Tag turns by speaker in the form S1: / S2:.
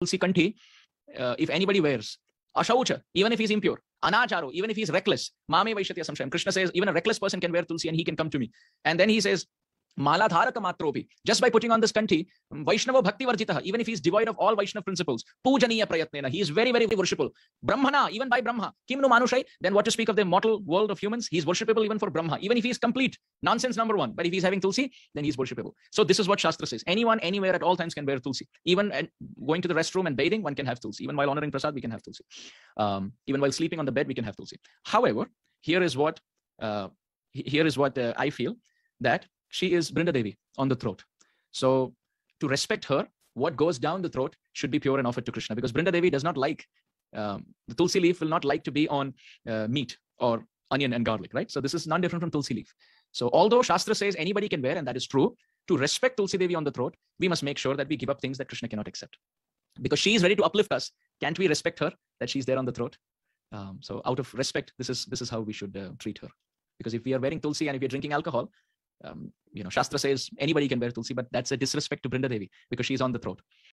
S1: tulsi kanthi, uh, if anybody wears. Ashaucha, even if he's impure. Anacharo, even if he's reckless. Mame Vaishati Samshayam. Krishna says, even a reckless person can wear tulsi and he can come to me. And then he says, Maladharaka Matropi. Just by putting on this kanti, Vaishnava Bhakti Varjitaha, even if he is devoid of all Vaishnava principles, Pujaniya Prayatnena, he is very, very worshipful. Brahmana, even by Brahma, Kim no Manushai, then what to speak of the mortal world of humans? He is worshipable even for Brahma, even if he is complete. Nonsense number one. But if he is having Tulsi, then he is worshipable. So this is what Shastra says. Anyone, anywhere, at all times can wear Tulsi. Even going to the restroom and bathing, one can have Tulsi. Even while honoring Prasad, we can have Tulsi. Um, even while sleeping on the bed, we can have Tulsi. However, here is what, uh, here is what uh, I feel that she is Brinda Devi on the throat. So to respect her, what goes down the throat should be pure and offered to Krishna because Brinda Devi does not like um, the tulsi leaf will not like to be on uh, meat or onion and garlic, right? So this is none different from tulsi leaf. So although Shastra says anybody can wear, and that is true, to respect Tulsi Devi on the throat, we must make sure that we give up things that Krishna cannot accept. Because she is ready to uplift us, can't we respect her that she's there on the throat? Um, so out of respect, this is this is how we should uh, treat her. Because if we are wearing tulsi and if we're drinking alcohol, um, you know, Shastra says anybody can wear tulsi, but that's a disrespect to Brinda Devi because she's on the throat.